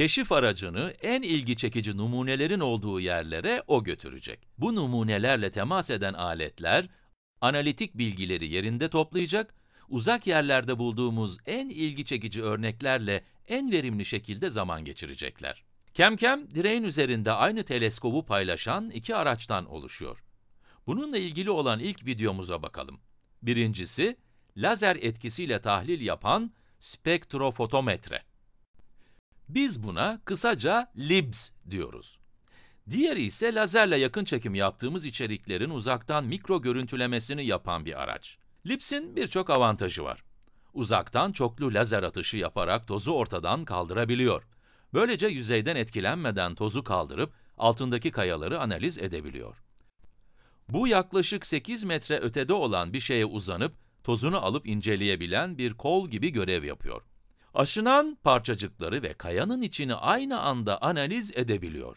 keşif aracını en ilgi çekici numunelerin olduğu yerlere o götürecek. Bu numunelerle temas eden aletler, analitik bilgileri yerinde toplayacak, uzak yerlerde bulduğumuz en ilgi çekici örneklerle en verimli şekilde zaman geçirecekler. Kemkem, direğin üzerinde aynı teleskobu paylaşan iki araçtan oluşuyor. Bununla ilgili olan ilk videomuza bakalım. Birincisi, lazer etkisiyle tahlil yapan spektrofotometre. Biz buna kısaca LIBS diyoruz. Diğeri ise lazerle yakın çekim yaptığımız içeriklerin uzaktan mikro görüntülemesini yapan bir araç. LIBS'in birçok avantajı var. Uzaktan çoklu lazer atışı yaparak tozu ortadan kaldırabiliyor. Böylece yüzeyden etkilenmeden tozu kaldırıp altındaki kayaları analiz edebiliyor. Bu yaklaşık 8 metre ötede olan bir şeye uzanıp tozunu alıp inceleyebilen bir kol gibi görev yapıyor aşınan parçacıkları ve kayanın içini aynı anda analiz edebiliyor.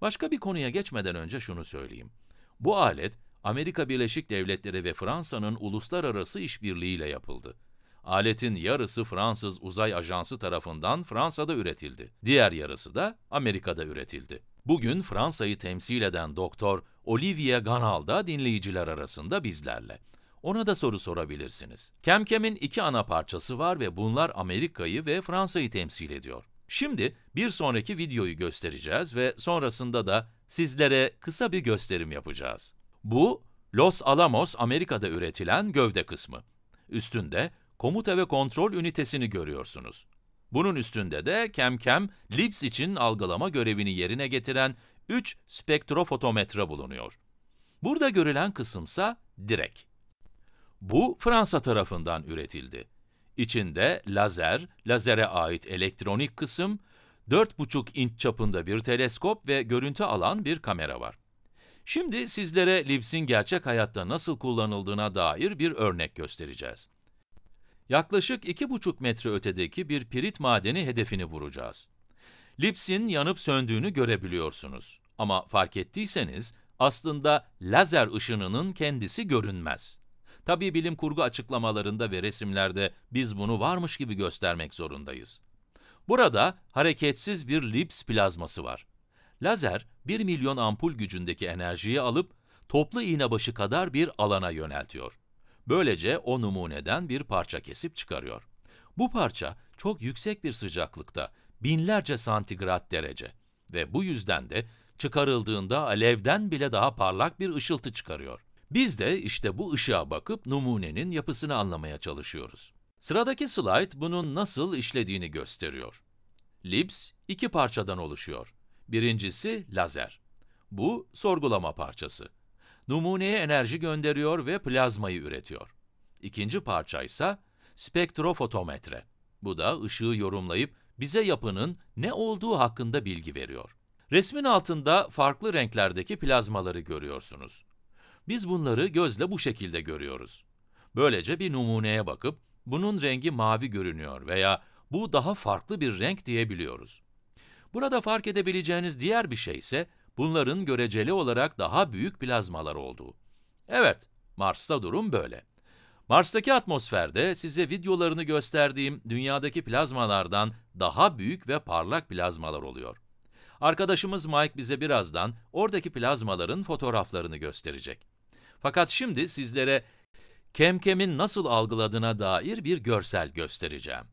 Başka bir konuya geçmeden önce şunu söyleyeyim. Bu alet, Amerika Birleşik Devletleri ve Fransa'nın uluslararası işbirliğiyle yapıldı. Aletin yarısı Fransız Uzay Ajansı tarafından Fransa'da üretildi. Diğer yarısı da Amerika'da üretildi. Bugün Fransa'yı temsil eden doktor Olivier Ganal da dinleyiciler arasında bizlerle. Ona da soru sorabilirsiniz. Kemkem'in iki ana parçası var ve bunlar Amerika'yı ve Fransa'yı temsil ediyor. Şimdi bir sonraki videoyu göstereceğiz ve sonrasında da sizlere kısa bir gösterim yapacağız. Bu, Los Alamos, Amerika'da üretilen gövde kısmı. Üstünde komuta ve kontrol ünitesini görüyorsunuz. Bunun üstünde de KemKem, Lips için algılama görevini yerine getiren 3 spektrofotometre bulunuyor. Burada görülen kısımsa direk. Bu Fransa tarafından üretildi. İçinde lazer, lazere ait elektronik kısım, 4,5 inç çapında bir teleskop ve görüntü alan bir kamera var. Şimdi sizlere Lips'in gerçek hayatta nasıl kullanıldığına dair bir örnek göstereceğiz. Yaklaşık 2,5 metre ötedeki bir pirit madeni hedefini vuracağız. Lips'in yanıp söndüğünü görebiliyorsunuz. Ama fark ettiyseniz aslında lazer ışınının kendisi görünmez. Tabii bilim kurgu açıklamalarında ve resimlerde biz bunu varmış gibi göstermek zorundayız. Burada hareketsiz bir Lips plazması var. Lazer 1 milyon ampul gücündeki enerjiyi alıp toplu iğne başı kadar bir alana yöneltiyor. Böylece o numuneden bir parça kesip çıkarıyor. Bu parça çok yüksek bir sıcaklıkta, binlerce santigrat derece ve bu yüzden de çıkarıldığında alevden bile daha parlak bir ışıltı çıkarıyor. Biz de işte bu ışığa bakıp numunenin yapısını anlamaya çalışıyoruz. Sıradaki slide bunun nasıl işlediğini gösteriyor. Lips iki parçadan oluşuyor. Birincisi lazer. Bu sorgulama parçası. Numuneye enerji gönderiyor ve plazmayı üretiyor. İkinci parça ise spektrofotometre. Bu da ışığı yorumlayıp bize yapının ne olduğu hakkında bilgi veriyor. Resmin altında farklı renklerdeki plazmaları görüyorsunuz. Biz bunları gözle bu şekilde görüyoruz. Böylece bir numuneye bakıp bunun rengi mavi görünüyor veya bu daha farklı bir renk diyebiliyoruz. Burada fark edebileceğiniz diğer bir şey ise bunların göreceli olarak daha büyük plazmalar olduğu. Evet, Mars'ta durum böyle. Mars'taki atmosferde size videolarını gösterdiğim dünyadaki plazmalardan daha büyük ve parlak plazmalar oluyor. Arkadaşımız Mike bize birazdan oradaki plazmaların fotoğraflarını gösterecek. Fakat şimdi sizlere Kemkem'in nasıl algıladığına dair bir görsel göstereceğim.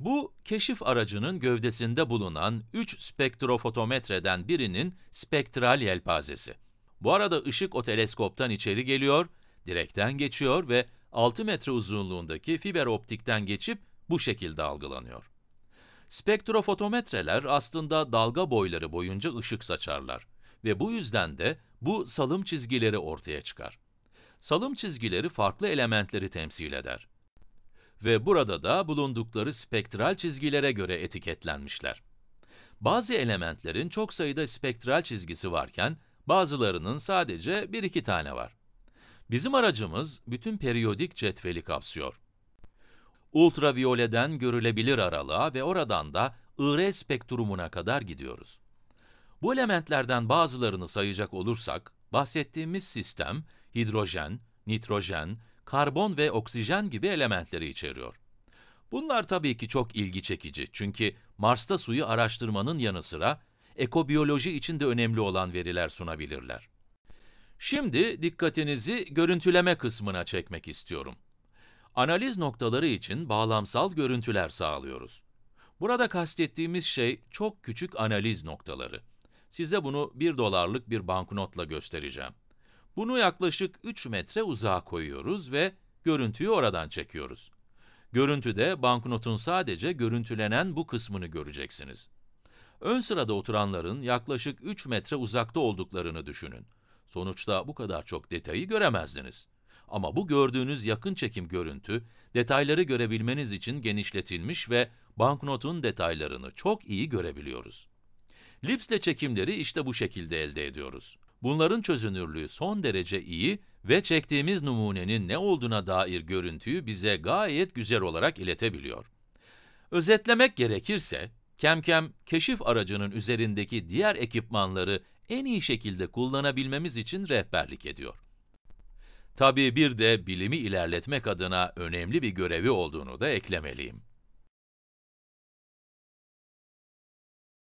Bu, keşif aracının gövdesinde bulunan 3 spektrofotometreden birinin spektral yelpazesi. Bu arada ışık o teleskoptan içeri geliyor, direkten geçiyor ve 6 metre uzunluğundaki fiber optikten geçip bu şekilde algılanıyor. Spektrofotometreler aslında dalga boyları boyunca ışık saçarlar ve bu yüzden de bu salım çizgileri ortaya çıkar. Salım çizgileri farklı elementleri temsil eder. Ve burada da bulundukları spektral çizgilere göre etiketlenmişler. Bazı elementlerin çok sayıda spektral çizgisi varken, bazılarının sadece bir iki tane var. Bizim aracımız bütün periyodik cetveli kapsıyor. Ultraviyoleden görülebilir aralığa ve oradan da IR e spektrumuna kadar gidiyoruz. Bu elementlerden bazılarını sayacak olursak, bahsettiğimiz sistem hidrojen, nitrojen, karbon ve oksijen gibi elementleri içeriyor. Bunlar tabii ki çok ilgi çekici çünkü Mars'ta suyu araştırmanın yanı sıra ekobiyoloji için de önemli olan veriler sunabilirler. Şimdi dikkatinizi görüntüleme kısmına çekmek istiyorum. Analiz noktaları için bağlamsal görüntüler sağlıyoruz. Burada kastettiğimiz şey çok küçük analiz noktaları. Size bunu bir dolarlık bir banknotla göstereceğim. Bunu yaklaşık 3 metre uzağa koyuyoruz ve görüntüyü oradan çekiyoruz. Görüntüde banknotun sadece görüntülenen bu kısmını göreceksiniz. Ön sırada oturanların yaklaşık 3 metre uzakta olduklarını düşünün. Sonuçta bu kadar çok detayı göremezdiniz. Ama bu gördüğünüz yakın çekim görüntü, detayları görebilmeniz için genişletilmiş ve banknotun detaylarını çok iyi görebiliyoruz. Lipsle çekimleri işte bu şekilde elde ediyoruz. Bunların çözünürlüğü son derece iyi ve çektiğimiz numunenin ne olduğuna dair görüntüyü bize gayet güzel olarak iletebiliyor. Özetlemek gerekirse, KemKem, keşif aracının üzerindeki diğer ekipmanları en iyi şekilde kullanabilmemiz için rehberlik ediyor. Tabii bir de bilimi ilerletmek adına önemli bir görevi olduğunu da eklemeliyim.